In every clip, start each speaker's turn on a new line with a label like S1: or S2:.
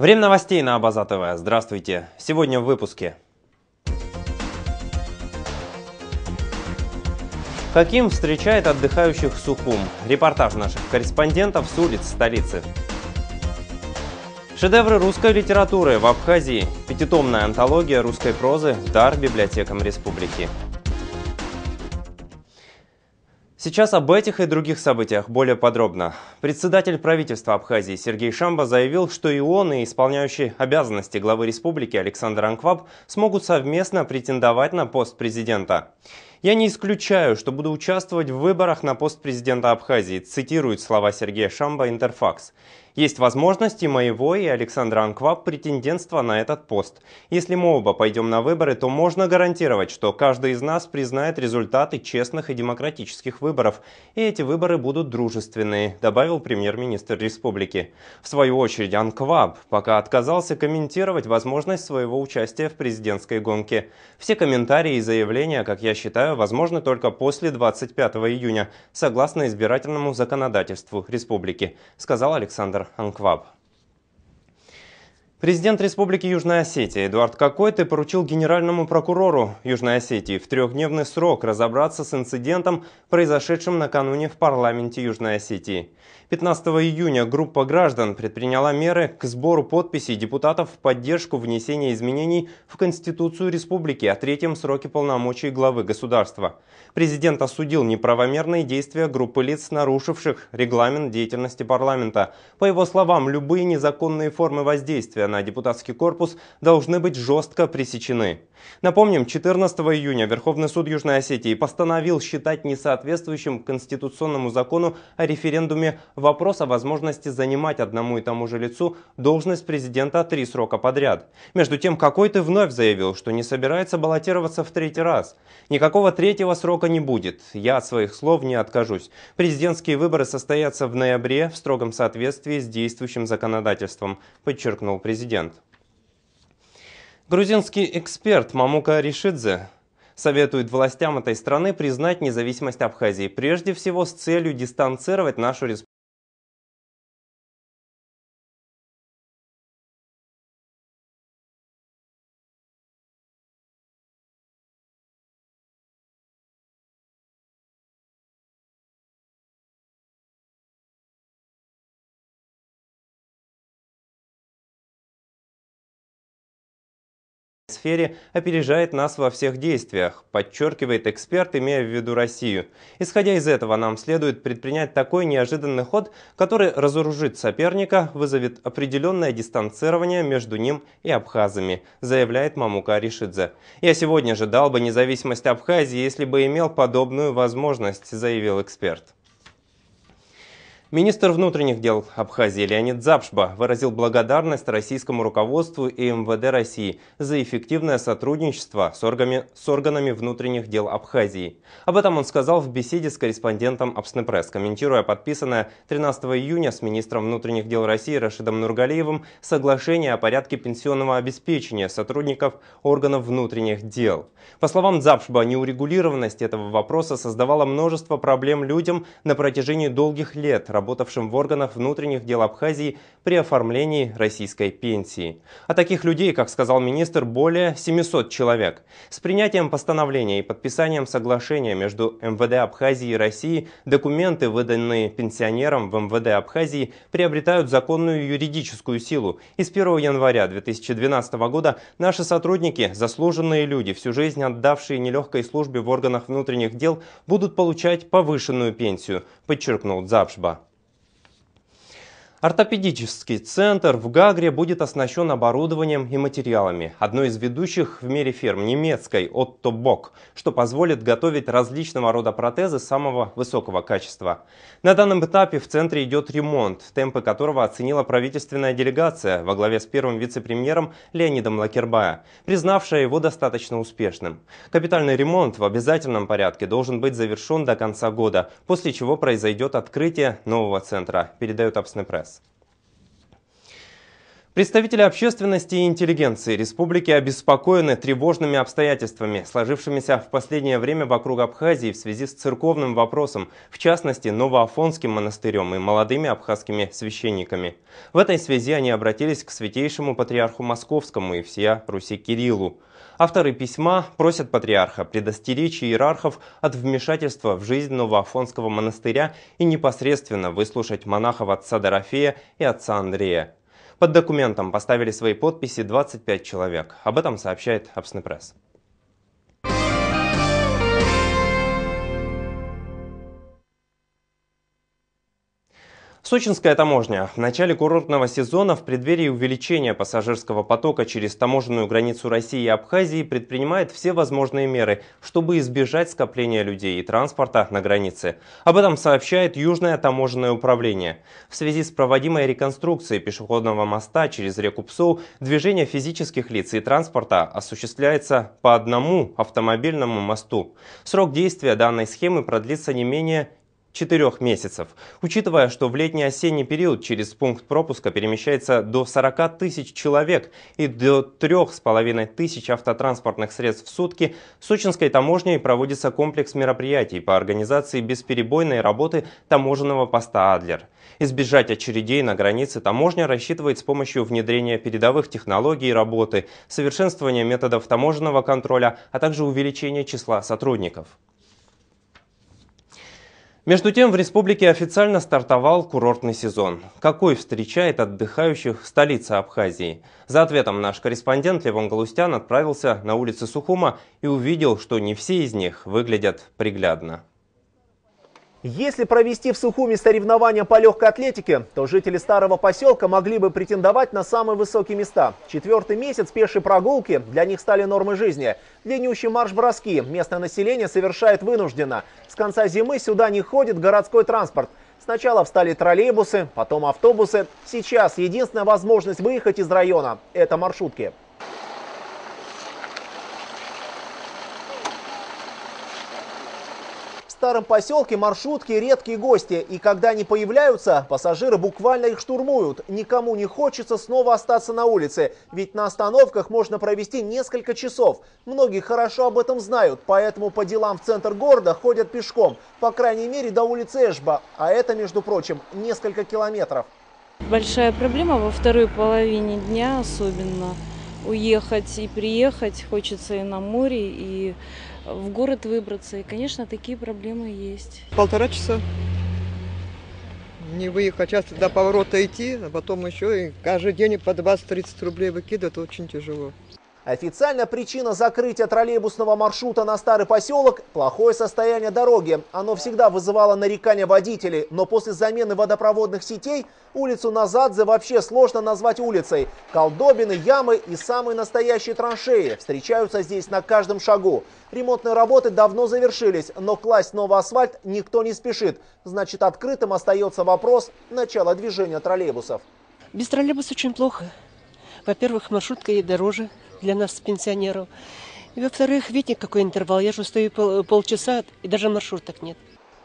S1: Время новостей на Абаза ТВ. Здравствуйте. Сегодня в выпуске. Каким встречает отдыхающих Сухум? Репортаж наших корреспондентов с улиц столицы. Шедевры русской литературы в Абхазии. Пятитомная антология русской прозы «Дар библиотекам республики». Сейчас об этих и других событиях более подробно. Председатель правительства Абхазии Сергей Шамба заявил, что и он, и исполняющий обязанности главы республики Александр Анкваб смогут совместно претендовать на пост президента. «Я не исключаю, что буду участвовать в выборах на пост президента Абхазии», цитирует слова Сергея Шамба «Интерфакс». Есть возможности моего и Александра Анква претендентства на этот пост. Если мы оба пойдем на выборы, то можно гарантировать, что каждый из нас признает результаты честных и демократических выборов, и эти выборы будут дружественные, добавил премьер-министр республики. В свою очередь Анкваб пока отказался комментировать возможность своего участия в президентской гонке. Все комментарии и заявления, как я считаю, возможны только после 25 июня, согласно избирательному законодательству республики, сказал Александр Анкваб. Президент Республики Южная Осетия Эдуард Кокойте поручил генеральному прокурору Южной Осетии в трехдневный срок разобраться с инцидентом, произошедшим накануне в парламенте Южной Осетии. 15 июня группа граждан предприняла меры к сбору подписей депутатов в поддержку внесения изменений в Конституцию Республики о а третьем сроке полномочий главы государства. Президент осудил неправомерные действия группы лиц, нарушивших регламент деятельности парламента. По его словам, любые незаконные формы воздействия на депутатский корпус должны быть жестко пресечены. Напомним, 14 июня Верховный суд Южной Осетии постановил считать несоответствующим конституционному закону о референдуме вопрос о возможности занимать одному и тому же лицу должность президента три срока подряд. Между тем, какой-то вновь заявил, что не собирается баллотироваться в третий раз. Никакого третьего срока не будет. Я от своих слов не откажусь. Президентские выборы состоятся в ноябре в строгом соответствии с действующим законодательством, подчеркнул президент. Грузинский эксперт Мамука Ришидзе советует властям этой страны признать независимость Абхазии, прежде всего с целью дистанцировать нашу республику сфере опережает нас во всех действиях, подчеркивает эксперт, имея в виду Россию. Исходя из этого, нам следует предпринять такой неожиданный ход, который разоружит соперника, вызовет определенное дистанцирование между ним и абхазами, заявляет Мамука Ришидзе. «Я сегодня же дал бы независимость Абхазии, если бы имел подобную возможность», заявил эксперт. Министр внутренних дел Абхазии Леонид Запшба выразил благодарность российскому руководству и МВД России за эффективное сотрудничество с, органами, с органами внутренних дел Абхазии. Об этом он сказал в беседе с корреспондентом Апснепресс, комментируя подписанное 13 июня с министром внутренних дел России Рашидом Нургалиевым соглашение о порядке пенсионного обеспечения сотрудников органов внутренних дел. По словам Запшба, неурегулированность этого вопроса создавала множество проблем людям на протяжении долгих лет – работавшим в органах внутренних дел Абхазии при оформлении российской пенсии. А таких людей, как сказал министр, более 700 человек. С принятием постановления и подписанием соглашения между МВД Абхазии и России документы, выданные пенсионерам в МВД Абхазии, приобретают законную юридическую силу. И с 1 января 2012 года наши сотрудники, заслуженные люди, всю жизнь отдавшие нелегкой службе в органах внутренних дел, будут получать повышенную пенсию, подчеркнул Запшба. Ортопедический центр в Гагре будет оснащен оборудованием и материалами одной из ведущих в мире фирм немецкой Otto Bock, что позволит готовить различного рода протезы самого высокого качества. На данном этапе в центре идет ремонт, темпы которого оценила правительственная делегация во главе с первым вице-премьером Леонидом Лакербая, признавшая его достаточно успешным. Капитальный ремонт в обязательном порядке должен быть завершен до конца года, после чего произойдет открытие нового центра, передает Апснепресс. Представители общественности и интеллигенции республики обеспокоены тревожными обстоятельствами, сложившимися в последнее время вокруг Абхазии в связи с церковным вопросом, в частности, Новоафонским монастырем и молодыми абхазскими священниками. В этой связи они обратились к святейшему патриарху Московскому и всея Руси Кириллу. Авторы письма просят патриарха предостеречь иерархов от вмешательства в жизнь Новоафонского монастыря и непосредственно выслушать монахов отца Дорофея и отца Андрея. Под документом поставили свои подписи 25 человек. Об этом сообщает Апснепресс. Сочинская таможня. В начале курортного сезона в преддверии увеличения пассажирского потока через таможенную границу России и Абхазии предпринимает все возможные меры, чтобы избежать скопления людей и транспорта на границе. Об этом сообщает Южное таможенное управление. В связи с проводимой реконструкцией пешеходного моста через реку Псоу движение физических лиц и транспорта осуществляется по одному автомобильному мосту. Срок действия данной схемы продлится не менее четырех месяцев. Учитывая, что в летний-осенний период через пункт пропуска перемещается до 40 тысяч человек и до трех с половиной тысяч автотранспортных средств в сутки, сочинской таможней проводится комплекс мероприятий по организации бесперебойной работы таможенного поста «Адлер». Избежать очередей на границе таможня рассчитывает с помощью внедрения передовых технологий работы, совершенствования методов таможенного контроля, а также увеличения числа сотрудников. Между тем, в республике официально стартовал курортный сезон. Какой встречает отдыхающих столица Абхазии? За ответом наш корреспондент Левон Галустян отправился на улицы Сухума и увидел, что не все из них выглядят приглядно.
S2: Если провести в Сухуми соревнования по легкой атлетике, то жители старого поселка могли бы претендовать на самые высокие места. Четвертый месяц пешей прогулки для них стали нормой жизни. Длиннющий марш-броски местное население совершает вынужденно. С конца зимы сюда не ходит городской транспорт. Сначала встали троллейбусы, потом автобусы. Сейчас единственная возможность выехать из района – это маршрутки. старом поселке маршрутки – редкие гости, и когда они появляются, пассажиры буквально их штурмуют. Никому не хочется снова остаться на улице, ведь на остановках можно провести несколько часов. Многие хорошо об этом знают, поэтому по делам в центр города ходят пешком, по крайней мере до улицы Эшба, а это, между прочим, несколько километров. Большая
S3: проблема во второй половине дня особенно – уехать и приехать, хочется и на море, и в город выбраться. И, конечно, такие проблемы есть. Полтора часа не выехать. Часто до поворота идти, а потом
S2: еще и каждый день по 20-30 рублей выкидывают, очень тяжело. Официально причина закрытия троллейбусного маршрута на Старый поселок – плохое состояние дороги. Оно всегда вызывало нарекания водителей, но после замены водопроводных сетей улицу Назадзе вообще сложно назвать улицей. Колдобины, ямы и самые настоящие траншеи встречаются здесь на каждом шагу. Ремонтные работы давно завершились, но класть новый асфальт никто не спешит. Значит, открытым остается вопрос начала движения троллейбусов.
S3: Без троллейбуса очень плохо. Во-первых, маршрутка ей дороже – для нас, пенсионеров. И во-вторых, видите, какой интервал. Я же стою пол полчаса, и даже маршруток нет.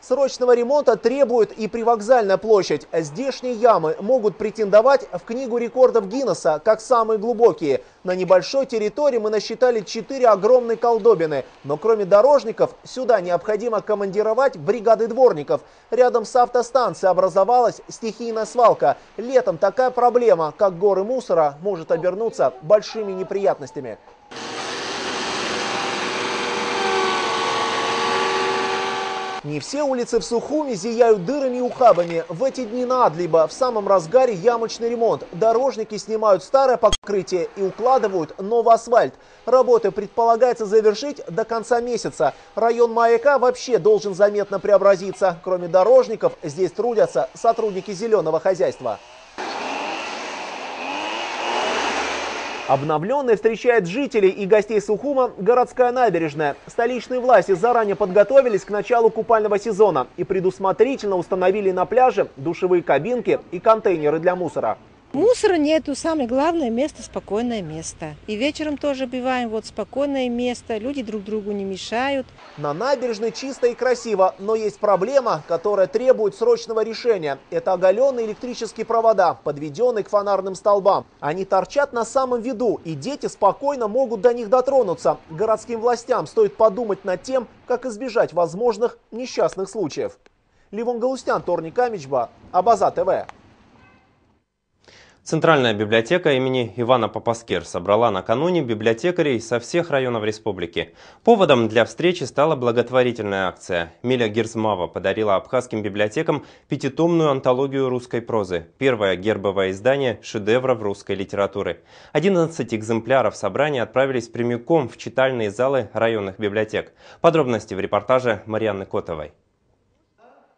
S2: Срочного ремонта требует и привокзальная площадь. Здешние ямы могут претендовать в Книгу рекордов Гиннесса как самые глубокие. На небольшой территории мы насчитали четыре огромные колдобины. Но кроме дорожников, сюда необходимо командировать бригады дворников. Рядом с автостанцией образовалась стихийная свалка. Летом такая проблема, как горы мусора, может обернуться большими неприятностями. Не все улицы в Сухуми зияют дырами и ухабами. В эти дни на Адлиба в самом разгаре ямочный ремонт. Дорожники снимают старое покрытие и укладывают новый асфальт. Работы предполагается завершить до конца месяца. Район маяка вообще должен заметно преобразиться. Кроме дорожников, здесь трудятся сотрудники зеленого хозяйства. Обновленной встречает жителей и гостей Сухума городская набережная. Столичные власти заранее подготовились к началу купального сезона и предусмотрительно установили на пляже душевые кабинки и контейнеры для мусора. Мусора нету, самое главное место, спокойное место. И вечером тоже бываем, вот спокойное место, люди друг другу не мешают. На набережной чисто и красиво, но есть проблема, которая требует срочного решения. Это оголенные электрические провода, подведенные к фонарным столбам. Они торчат на самом виду, и дети спокойно могут до них дотронуться. Городским властям стоит подумать над тем, как избежать возможных несчастных случаев. Ливон Галустян, Торник Камичба, Абаза ТВ.
S1: Центральная библиотека имени Ивана Попаскер собрала накануне библиотекарей со всех районов республики. Поводом для встречи стала благотворительная акция. Миля Герзмава подарила абхазским библиотекам пятитомную антологию русской прозы, первое гербовое издание шедевров русской литературы. 11 экземпляров собрания отправились прямиком в читальные залы районных библиотек. Подробности в репортаже Марианны Котовой.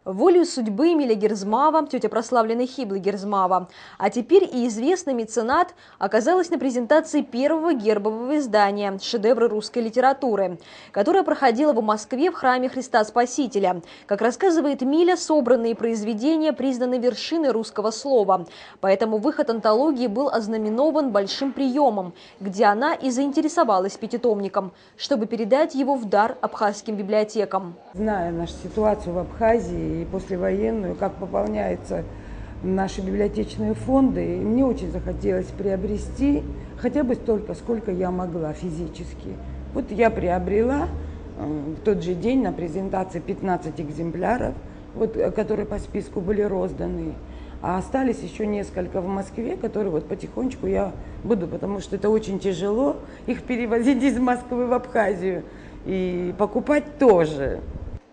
S4: Волю судьбы Эмиля Герзмава, тетя прославленной Хиблы Герзмава, а теперь и известный меценат оказалась на презентации первого гербового издания «Шедевры русской литературы», которая проходила в Москве в храме Христа Спасителя. Как рассказывает Миля, собранные произведения признаны вершиной русского слова, поэтому выход антологии был ознаменован большим приемом, где она и заинтересовалась пятитомником, чтобы передать его в дар абхазским библиотекам.
S3: Зная нашу ситуацию в Абхазии, и послевоенную, как пополняются наши библиотечные фонды. И мне очень захотелось приобрести хотя бы столько, сколько я могла физически. Вот я приобрела в тот же день на презентации 15 экземпляров, вот, э, которые по списку были розданы. А остались еще несколько в Москве, которые вот потихонечку я буду, потому что это очень тяжело их перевозить из Москвы в Абхазию и покупать тоже.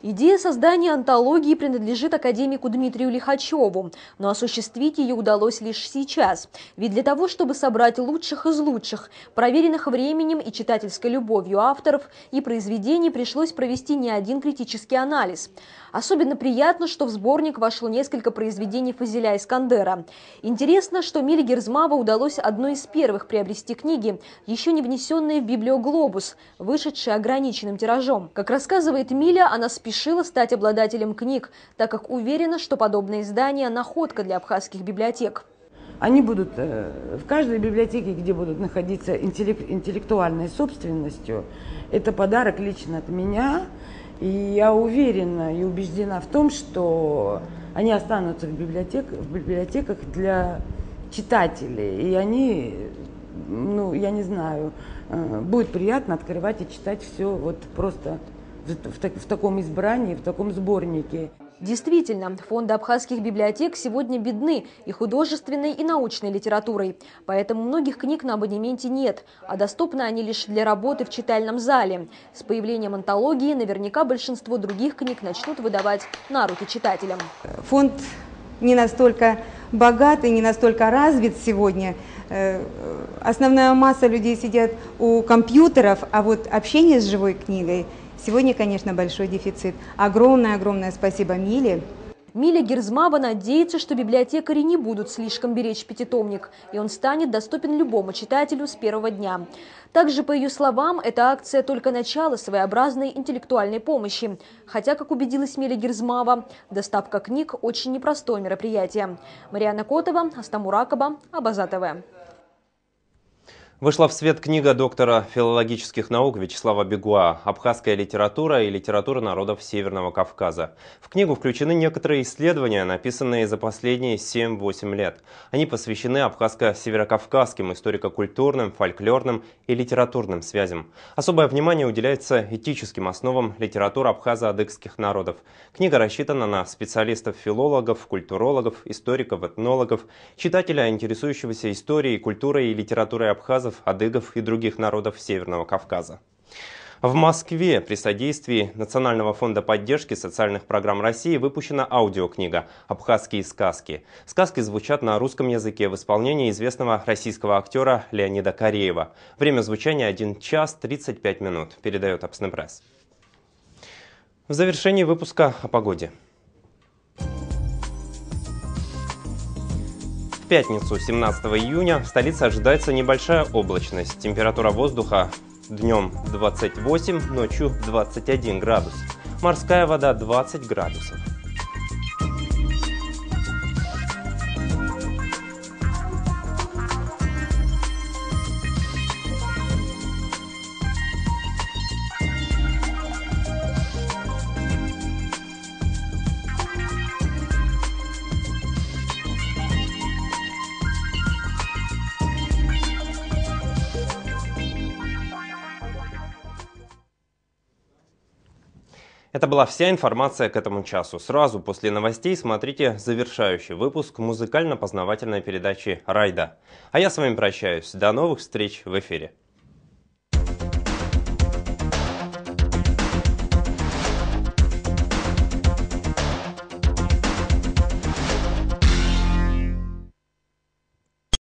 S4: Идея создания антологии принадлежит академику Дмитрию Лихачеву, но осуществить ее удалось лишь сейчас. Ведь для того, чтобы собрать лучших из лучших, проверенных временем и читательской любовью авторов и произведений, пришлось провести не один критический анализ. Особенно приятно, что в сборник вошло несколько произведений Фазиля Искандера. Интересно, что Миле Герзмава удалось одной из первых приобрести книги, еще не внесенные в библиоглобус, вышедшие ограниченным тиражом. Как рассказывает Миля, она спешит решила стать обладателем книг, так как уверена, что подобное издание находка для абхазских библиотек.
S3: Они будут э, в каждой библиотеке, где будут находиться интеллект, интеллектуальной собственностью, это подарок лично от меня. И я уверена и убеждена в том, что они останутся в, библиотек, в библиотеках для читателей. И они, ну, я не знаю, э, будет приятно открывать и читать все вот просто в, так, в таком избрании, в таком сборнике.
S4: Действительно, фонды абхазских библиотек сегодня бедны и художественной, и научной литературой. Поэтому многих книг на абонементе нет, а доступны они лишь для работы в читальном зале. С появлением антологии наверняка большинство других книг начнут выдавать на руки читателям.
S3: Фонд не настолько богат и не настолько развит сегодня. Э, основная масса людей сидят у компьютеров,
S4: а вот общение с живой книгой – Сегодня, конечно, большой дефицит. Огромное-огромное спасибо Миле. Миля Герзмава надеется, что библиотекари не будут слишком беречь пятитомник, и он станет доступен любому читателю с первого дня. Также, по ее словам, эта акция только начало своеобразной интеллектуальной помощи. Хотя, как убедилась Миля Герзмава, доставка книг – очень непростое мероприятие. Мариана Котова, Астамуракова, Абазатова.
S1: Вышла в свет книга доктора филологических наук Вячеслава Бегуа «Абхазская литература и литература народов Северного Кавказа». В книгу включены некоторые исследования, написанные за последние 7-8 лет. Они посвящены абхазско-северокавказским историко-культурным, фольклорным и литературным связям. Особое внимание уделяется этическим основам литературы абхазо-адыгских народов. Книга рассчитана на специалистов-филологов, культурологов, историков, этнологов, читателя, интересующегося историей, культурой и литературой абхазов киргизов, адыгов и других народов Северного Кавказа. В Москве при содействии Национального фонда поддержки социальных программ России выпущена аудиокнига «Абхазские сказки». Сказки звучат на русском языке в исполнении известного российского актера Леонида Кореева. Время звучания 1 час 35 минут, передает Апснепресс. В завершении выпуска о погоде. В пятницу, 17 июня, в столице ожидается небольшая облачность. Температура воздуха днем 28, ночью 21 градус. Морская вода 20 градусов. Это была вся информация к этому часу. Сразу после новостей смотрите завершающий выпуск музыкально-познавательной передачи «Райда». А я с вами прощаюсь. До новых встреч в эфире.